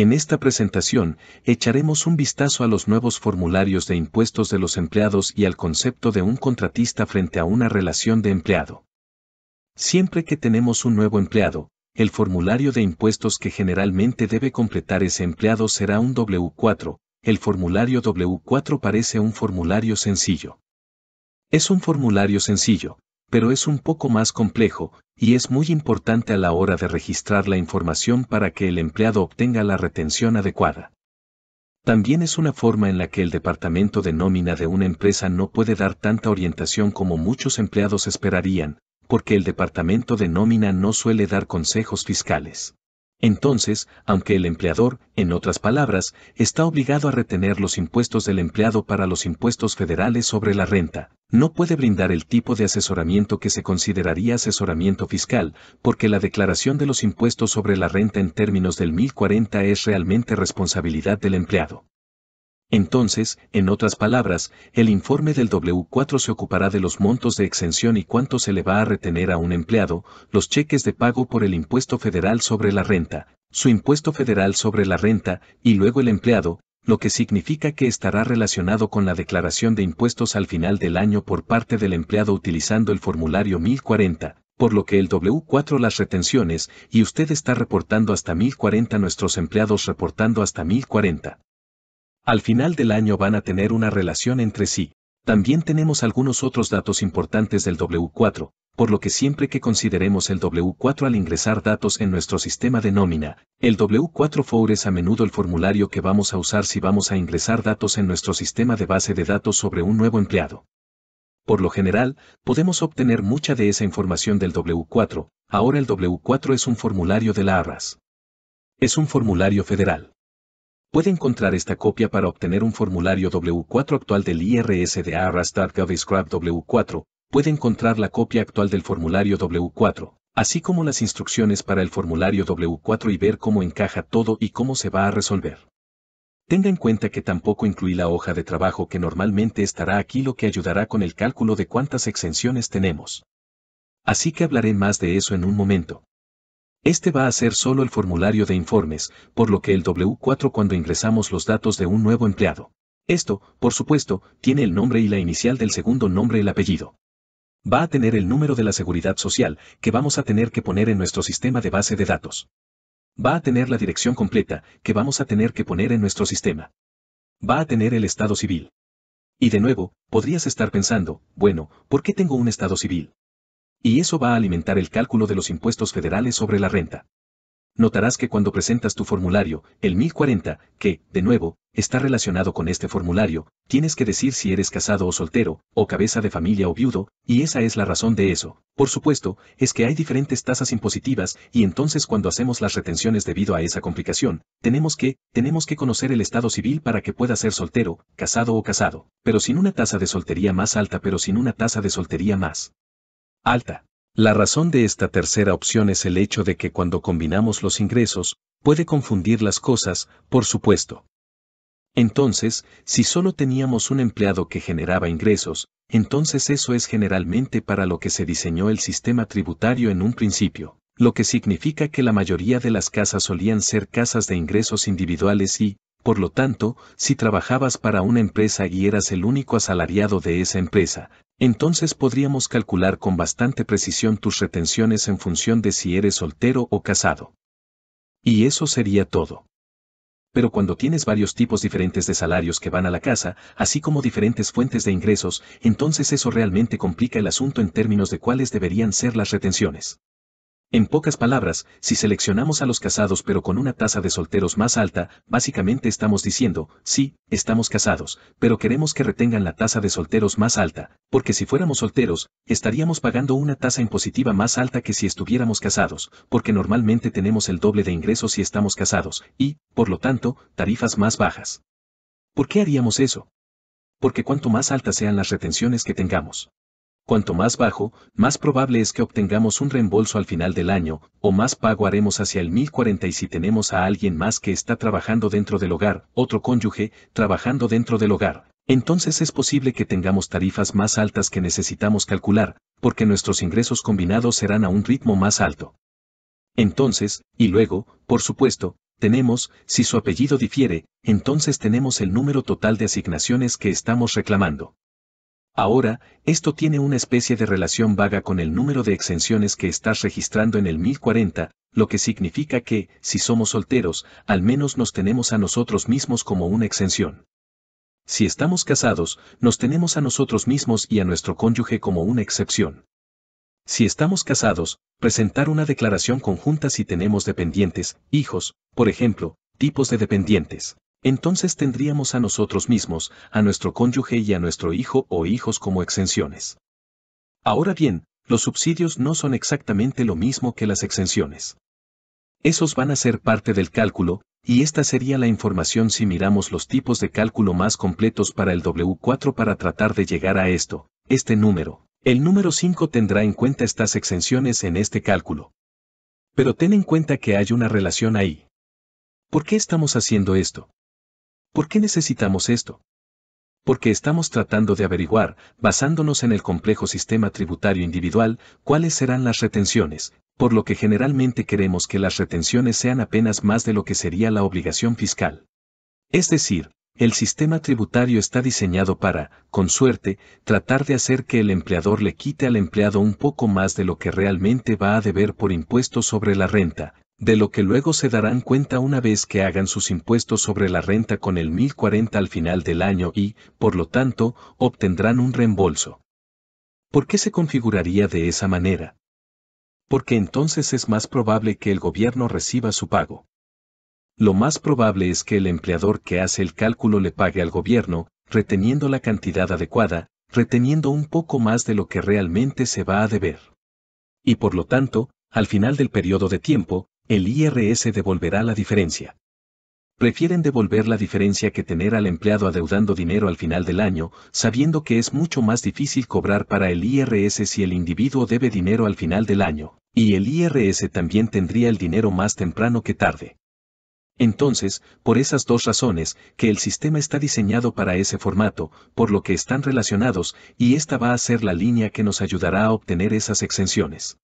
En esta presentación, echaremos un vistazo a los nuevos formularios de impuestos de los empleados y al concepto de un contratista frente a una relación de empleado. Siempre que tenemos un nuevo empleado, el formulario de impuestos que generalmente debe completar ese empleado será un W4. El formulario W4 parece un formulario sencillo. Es un formulario sencillo, pero es un poco más complejo, y es muy importante a la hora de registrar la información para que el empleado obtenga la retención adecuada. También es una forma en la que el departamento de nómina de una empresa no puede dar tanta orientación como muchos empleados esperarían, porque el departamento de nómina no suele dar consejos fiscales. Entonces, aunque el empleador, en otras palabras, está obligado a retener los impuestos del empleado para los impuestos federales sobre la renta, no puede brindar el tipo de asesoramiento que se consideraría asesoramiento fiscal, porque la declaración de los impuestos sobre la renta en términos del 1040 es realmente responsabilidad del empleado. Entonces, en otras palabras, el informe del W4 se ocupará de los montos de exención y cuánto se le va a retener a un empleado, los cheques de pago por el impuesto federal sobre la renta, su impuesto federal sobre la renta, y luego el empleado, lo que significa que estará relacionado con la declaración de impuestos al final del año por parte del empleado utilizando el formulario 1040, por lo que el W4 las retenciones, y usted está reportando hasta 1040 nuestros empleados reportando hasta 1040. Al final del año van a tener una relación entre sí. También tenemos algunos otros datos importantes del W4, por lo que siempre que consideremos el W4 al ingresar datos en nuestro sistema de nómina, el W4 for es a menudo el formulario que vamos a usar si vamos a ingresar datos en nuestro sistema de base de datos sobre un nuevo empleado. Por lo general, podemos obtener mucha de esa información del W4, ahora el W4 es un formulario de la ARRAS. Es un formulario federal puede encontrar esta copia para obtener un formulario W4 actual del IRS de Scrap W4, puede encontrar la copia actual del formulario W4, así como las instrucciones para el formulario W4 y ver cómo encaja todo y cómo se va a resolver. Tenga en cuenta que tampoco incluí la hoja de trabajo que normalmente estará aquí lo que ayudará con el cálculo de cuántas exenciones tenemos. Así que hablaré más de eso en un momento. Este va a ser solo el formulario de informes, por lo que el W4 cuando ingresamos los datos de un nuevo empleado. Esto, por supuesto, tiene el nombre y la inicial del segundo nombre y el apellido. Va a tener el número de la seguridad social, que vamos a tener que poner en nuestro sistema de base de datos. Va a tener la dirección completa, que vamos a tener que poner en nuestro sistema. Va a tener el estado civil. Y de nuevo, podrías estar pensando, bueno, ¿por qué tengo un estado civil? Y eso va a alimentar el cálculo de los impuestos federales sobre la renta. Notarás que cuando presentas tu formulario, el 1040, que, de nuevo, está relacionado con este formulario, tienes que decir si eres casado o soltero, o cabeza de familia o viudo, y esa es la razón de eso. Por supuesto, es que hay diferentes tasas impositivas, y entonces cuando hacemos las retenciones debido a esa complicación, tenemos que, tenemos que conocer el estado civil para que pueda ser soltero, casado o casado, pero sin una tasa de soltería más alta pero sin una tasa de soltería más alta. La razón de esta tercera opción es el hecho de que cuando combinamos los ingresos, puede confundir las cosas, por supuesto. Entonces, si solo teníamos un empleado que generaba ingresos, entonces eso es generalmente para lo que se diseñó el sistema tributario en un principio, lo que significa que la mayoría de las casas solían ser casas de ingresos individuales y, por lo tanto, si trabajabas para una empresa y eras el único asalariado de esa empresa, entonces podríamos calcular con bastante precisión tus retenciones en función de si eres soltero o casado. Y eso sería todo. Pero cuando tienes varios tipos diferentes de salarios que van a la casa, así como diferentes fuentes de ingresos, entonces eso realmente complica el asunto en términos de cuáles deberían ser las retenciones. En pocas palabras, si seleccionamos a los casados pero con una tasa de solteros más alta, básicamente estamos diciendo, sí, estamos casados, pero queremos que retengan la tasa de solteros más alta, porque si fuéramos solteros, estaríamos pagando una tasa impositiva más alta que si estuviéramos casados, porque normalmente tenemos el doble de ingresos si estamos casados, y, por lo tanto, tarifas más bajas. ¿Por qué haríamos eso? Porque cuanto más altas sean las retenciones que tengamos, Cuanto más bajo, más probable es que obtengamos un reembolso al final del año, o más pago haremos hacia el 1040 y si tenemos a alguien más que está trabajando dentro del hogar, otro cónyuge, trabajando dentro del hogar. Entonces es posible que tengamos tarifas más altas que necesitamos calcular, porque nuestros ingresos combinados serán a un ritmo más alto. Entonces, y luego, por supuesto, tenemos, si su apellido difiere, entonces tenemos el número total de asignaciones que estamos reclamando. Ahora, esto tiene una especie de relación vaga con el número de exenciones que estás registrando en el 1040, lo que significa que, si somos solteros, al menos nos tenemos a nosotros mismos como una exención. Si estamos casados, nos tenemos a nosotros mismos y a nuestro cónyuge como una excepción. Si estamos casados, presentar una declaración conjunta si tenemos dependientes, hijos, por ejemplo, tipos de dependientes entonces tendríamos a nosotros mismos, a nuestro cónyuge y a nuestro hijo o hijos como exenciones. Ahora bien, los subsidios no son exactamente lo mismo que las exenciones. Esos van a ser parte del cálculo, y esta sería la información si miramos los tipos de cálculo más completos para el W4 para tratar de llegar a esto, este número. El número 5 tendrá en cuenta estas exenciones en este cálculo. Pero ten en cuenta que hay una relación ahí. ¿Por qué estamos haciendo esto? ¿Por qué necesitamos esto? Porque estamos tratando de averiguar, basándonos en el complejo sistema tributario individual, cuáles serán las retenciones, por lo que generalmente queremos que las retenciones sean apenas más de lo que sería la obligación fiscal. Es decir, el sistema tributario está diseñado para, con suerte, tratar de hacer que el empleador le quite al empleado un poco más de lo que realmente va a deber por impuestos sobre la renta, de lo que luego se darán cuenta una vez que hagan sus impuestos sobre la renta con el 1040 al final del año y, por lo tanto, obtendrán un reembolso. ¿Por qué se configuraría de esa manera? Porque entonces es más probable que el gobierno reciba su pago. Lo más probable es que el empleador que hace el cálculo le pague al gobierno, reteniendo la cantidad adecuada, reteniendo un poco más de lo que realmente se va a deber. Y por lo tanto, al final del periodo de tiempo, el IRS devolverá la diferencia. Prefieren devolver la diferencia que tener al empleado adeudando dinero al final del año, sabiendo que es mucho más difícil cobrar para el IRS si el individuo debe dinero al final del año, y el IRS también tendría el dinero más temprano que tarde. Entonces, por esas dos razones, que el sistema está diseñado para ese formato, por lo que están relacionados, y esta va a ser la línea que nos ayudará a obtener esas exenciones.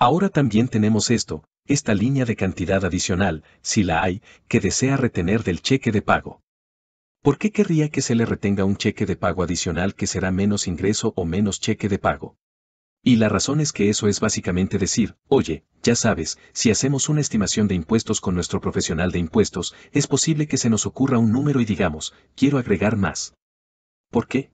Ahora también tenemos esto, esta línea de cantidad adicional, si la hay, que desea retener del cheque de pago. ¿Por qué querría que se le retenga un cheque de pago adicional que será menos ingreso o menos cheque de pago? Y la razón es que eso es básicamente decir, oye, ya sabes, si hacemos una estimación de impuestos con nuestro profesional de impuestos, es posible que se nos ocurra un número y digamos, quiero agregar más. ¿Por qué?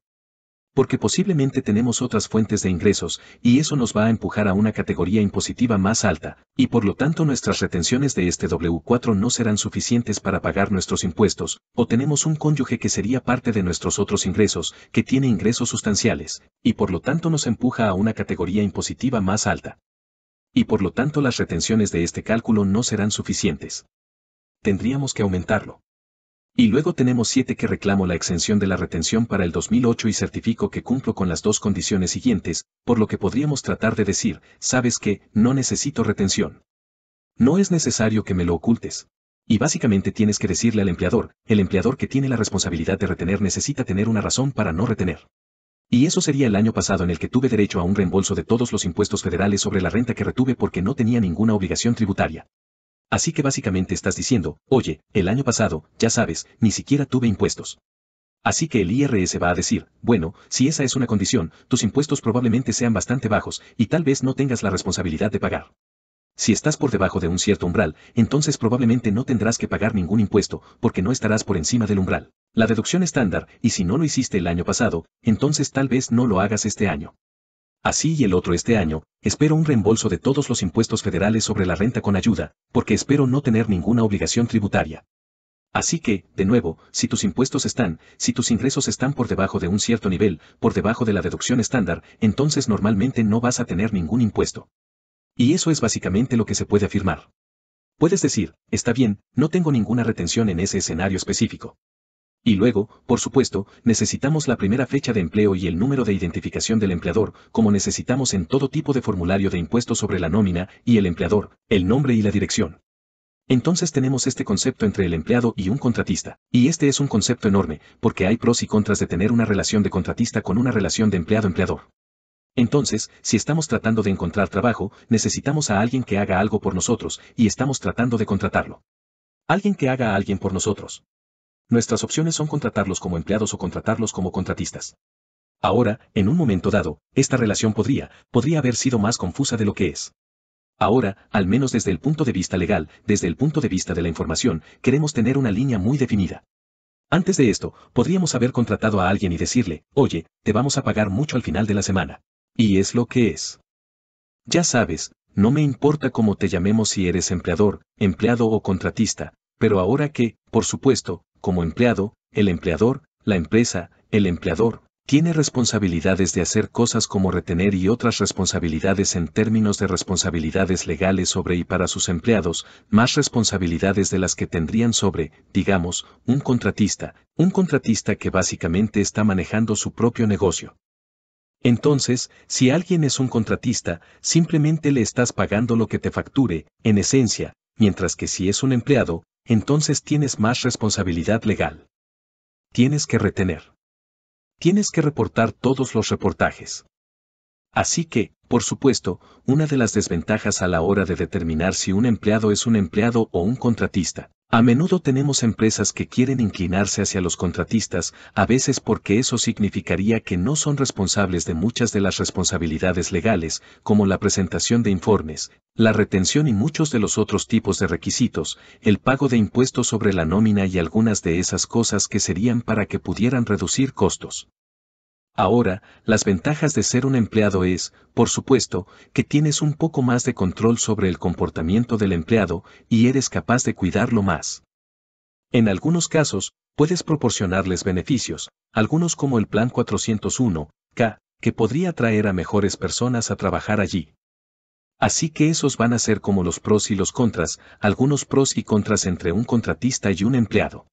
porque posiblemente tenemos otras fuentes de ingresos, y eso nos va a empujar a una categoría impositiva más alta, y por lo tanto nuestras retenciones de este W4 no serán suficientes para pagar nuestros impuestos, o tenemos un cónyuge que sería parte de nuestros otros ingresos, que tiene ingresos sustanciales, y por lo tanto nos empuja a una categoría impositiva más alta. Y por lo tanto las retenciones de este cálculo no serán suficientes. Tendríamos que aumentarlo. Y luego tenemos siete que reclamo la exención de la retención para el 2008 y certifico que cumplo con las dos condiciones siguientes, por lo que podríamos tratar de decir, sabes que, no necesito retención. No es necesario que me lo ocultes. Y básicamente tienes que decirle al empleador, el empleador que tiene la responsabilidad de retener necesita tener una razón para no retener. Y eso sería el año pasado en el que tuve derecho a un reembolso de todos los impuestos federales sobre la renta que retuve porque no tenía ninguna obligación tributaria. Así que básicamente estás diciendo, oye, el año pasado, ya sabes, ni siquiera tuve impuestos. Así que el IRS va a decir, bueno, si esa es una condición, tus impuestos probablemente sean bastante bajos y tal vez no tengas la responsabilidad de pagar. Si estás por debajo de un cierto umbral, entonces probablemente no tendrás que pagar ningún impuesto, porque no estarás por encima del umbral. La deducción estándar, y si no lo hiciste el año pasado, entonces tal vez no lo hagas este año así y el otro este año, espero un reembolso de todos los impuestos federales sobre la renta con ayuda, porque espero no tener ninguna obligación tributaria. Así que, de nuevo, si tus impuestos están, si tus ingresos están por debajo de un cierto nivel, por debajo de la deducción estándar, entonces normalmente no vas a tener ningún impuesto. Y eso es básicamente lo que se puede afirmar. Puedes decir, está bien, no tengo ninguna retención en ese escenario específico. Y luego, por supuesto, necesitamos la primera fecha de empleo y el número de identificación del empleador, como necesitamos en todo tipo de formulario de impuestos sobre la nómina y el empleador, el nombre y la dirección. Entonces tenemos este concepto entre el empleado y un contratista. Y este es un concepto enorme, porque hay pros y contras de tener una relación de contratista con una relación de empleado-empleador. Entonces, si estamos tratando de encontrar trabajo, necesitamos a alguien que haga algo por nosotros, y estamos tratando de contratarlo. Alguien que haga a alguien por nosotros. Nuestras opciones son contratarlos como empleados o contratarlos como contratistas. Ahora, en un momento dado, esta relación podría, podría haber sido más confusa de lo que es. Ahora, al menos desde el punto de vista legal, desde el punto de vista de la información, queremos tener una línea muy definida. Antes de esto, podríamos haber contratado a alguien y decirle, oye, te vamos a pagar mucho al final de la semana. Y es lo que es. Ya sabes, no me importa cómo te llamemos si eres empleador, empleado o contratista, pero ahora que, por supuesto, como empleado, el empleador, la empresa, el empleador, tiene responsabilidades de hacer cosas como retener y otras responsabilidades en términos de responsabilidades legales sobre y para sus empleados, más responsabilidades de las que tendrían sobre, digamos, un contratista, un contratista que básicamente está manejando su propio negocio. Entonces, si alguien es un contratista, simplemente le estás pagando lo que te facture, en esencia, mientras que si es un empleado, entonces tienes más responsabilidad legal. Tienes que retener. Tienes que reportar todos los reportajes. Así que, por supuesto, una de las desventajas a la hora de determinar si un empleado es un empleado o un contratista. A menudo tenemos empresas que quieren inclinarse hacia los contratistas, a veces porque eso significaría que no son responsables de muchas de las responsabilidades legales, como la presentación de informes, la retención y muchos de los otros tipos de requisitos, el pago de impuestos sobre la nómina y algunas de esas cosas que serían para que pudieran reducir costos. Ahora, las ventajas de ser un empleado es, por supuesto, que tienes un poco más de control sobre el comportamiento del empleado y eres capaz de cuidarlo más. En algunos casos, puedes proporcionarles beneficios, algunos como el Plan 401, K, que podría atraer a mejores personas a trabajar allí. Así que esos van a ser como los pros y los contras, algunos pros y contras entre un contratista y un empleado.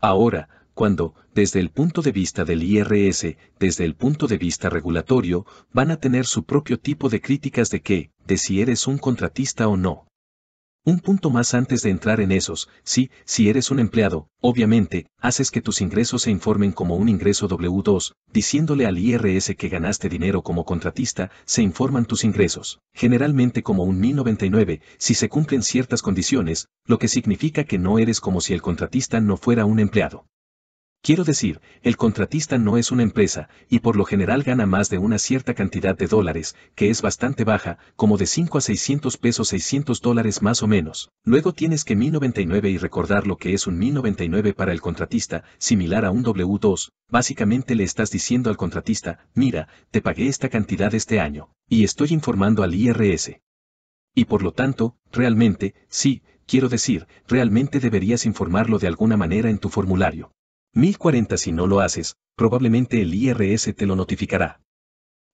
Ahora, cuando, desde el punto de vista del IRS, desde el punto de vista regulatorio, van a tener su propio tipo de críticas de qué, de si eres un contratista o no. Un punto más antes de entrar en esos, sí, si eres un empleado, obviamente, haces que tus ingresos se informen como un ingreso W2, diciéndole al IRS que ganaste dinero como contratista, se informan tus ingresos, generalmente como un 1099, si se cumplen ciertas condiciones, lo que significa que no eres como si el contratista no fuera un empleado. Quiero decir, el contratista no es una empresa, y por lo general gana más de una cierta cantidad de dólares, que es bastante baja, como de 5 a 600 pesos 600 dólares más o menos. Luego tienes que 1099 y recordar lo que es un 1099 para el contratista, similar a un W2, básicamente le estás diciendo al contratista, mira, te pagué esta cantidad este año, y estoy informando al IRS. Y por lo tanto, realmente, sí, quiero decir, realmente deberías informarlo de alguna manera en tu formulario. 1040 si no lo haces, probablemente el IRS te lo notificará.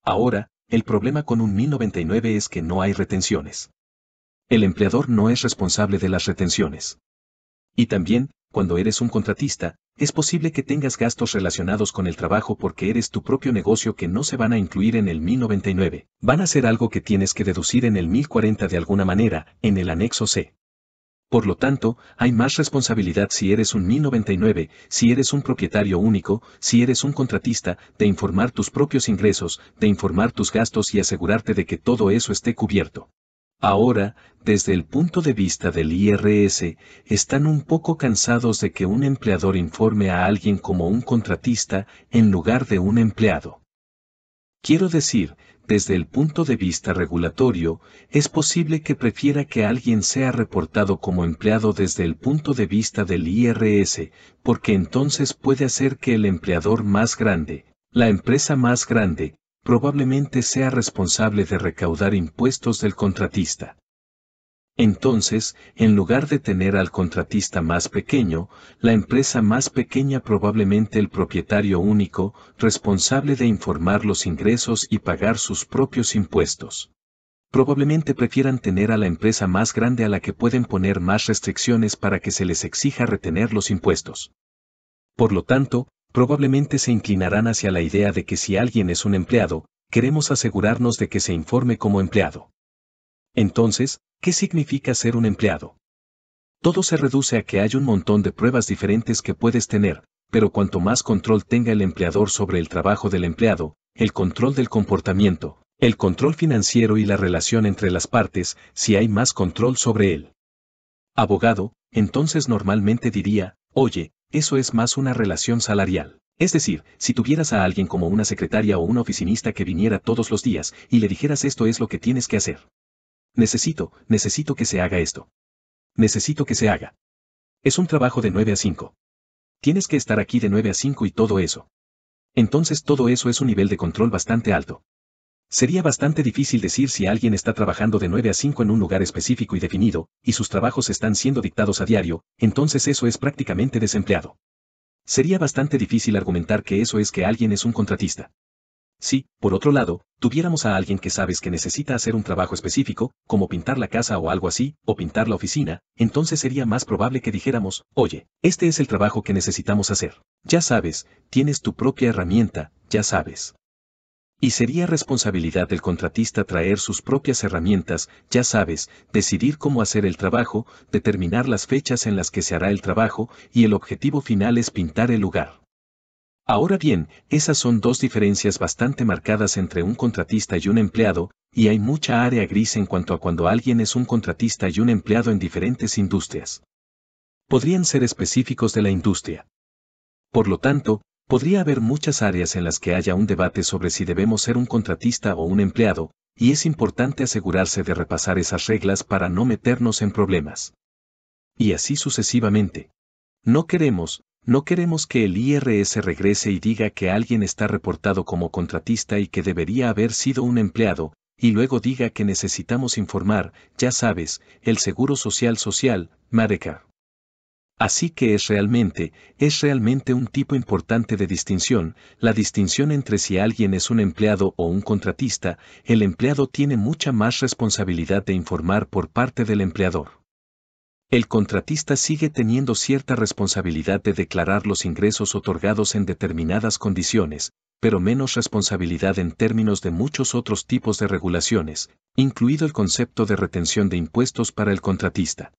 Ahora, el problema con un 1099 es que no hay retenciones. El empleador no es responsable de las retenciones. Y también, cuando eres un contratista, es posible que tengas gastos relacionados con el trabajo porque eres tu propio negocio que no se van a incluir en el 1099. Van a ser algo que tienes que deducir en el 1040 de alguna manera, en el anexo C. Por lo tanto, hay más responsabilidad si eres un mi 99, si eres un propietario único, si eres un contratista, de informar tus propios ingresos, de informar tus gastos y asegurarte de que todo eso esté cubierto. Ahora, desde el punto de vista del IRS, están un poco cansados de que un empleador informe a alguien como un contratista en lugar de un empleado. Quiero decir, desde el punto de vista regulatorio, es posible que prefiera que alguien sea reportado como empleado desde el punto de vista del IRS, porque entonces puede hacer que el empleador más grande, la empresa más grande, probablemente sea responsable de recaudar impuestos del contratista. Entonces, en lugar de tener al contratista más pequeño, la empresa más pequeña probablemente el propietario único, responsable de informar los ingresos y pagar sus propios impuestos. Probablemente prefieran tener a la empresa más grande a la que pueden poner más restricciones para que se les exija retener los impuestos. Por lo tanto, probablemente se inclinarán hacia la idea de que si alguien es un empleado, queremos asegurarnos de que se informe como empleado. Entonces, ¿qué significa ser un empleado? Todo se reduce a que hay un montón de pruebas diferentes que puedes tener, pero cuanto más control tenga el empleador sobre el trabajo del empleado, el control del comportamiento, el control financiero y la relación entre las partes, si hay más control sobre él. Abogado, entonces normalmente diría, oye, eso es más una relación salarial. Es decir, si tuvieras a alguien como una secretaria o un oficinista que viniera todos los días y le dijeras esto es lo que tienes que hacer, necesito, necesito que se haga esto. Necesito que se haga. Es un trabajo de 9 a 5. Tienes que estar aquí de 9 a 5 y todo eso. Entonces todo eso es un nivel de control bastante alto. Sería bastante difícil decir si alguien está trabajando de 9 a 5 en un lugar específico y definido, y sus trabajos están siendo dictados a diario, entonces eso es prácticamente desempleado. Sería bastante difícil argumentar que eso es que alguien es un contratista. Si, por otro lado, tuviéramos a alguien que sabes que necesita hacer un trabajo específico, como pintar la casa o algo así, o pintar la oficina, entonces sería más probable que dijéramos, oye, este es el trabajo que necesitamos hacer. Ya sabes, tienes tu propia herramienta, ya sabes. Y sería responsabilidad del contratista traer sus propias herramientas, ya sabes, decidir cómo hacer el trabajo, determinar las fechas en las que se hará el trabajo, y el objetivo final es pintar el lugar. Ahora bien, esas son dos diferencias bastante marcadas entre un contratista y un empleado, y hay mucha área gris en cuanto a cuando alguien es un contratista y un empleado en diferentes industrias. Podrían ser específicos de la industria. Por lo tanto, podría haber muchas áreas en las que haya un debate sobre si debemos ser un contratista o un empleado, y es importante asegurarse de repasar esas reglas para no meternos en problemas. Y así sucesivamente. No queremos, no queremos que el IRS regrese y diga que alguien está reportado como contratista y que debería haber sido un empleado, y luego diga que necesitamos informar, ya sabes, el Seguro Social Social, Medicare. Así que es realmente, es realmente un tipo importante de distinción, la distinción entre si alguien es un empleado o un contratista, el empleado tiene mucha más responsabilidad de informar por parte del empleador el contratista sigue teniendo cierta responsabilidad de declarar los ingresos otorgados en determinadas condiciones, pero menos responsabilidad en términos de muchos otros tipos de regulaciones, incluido el concepto de retención de impuestos para el contratista.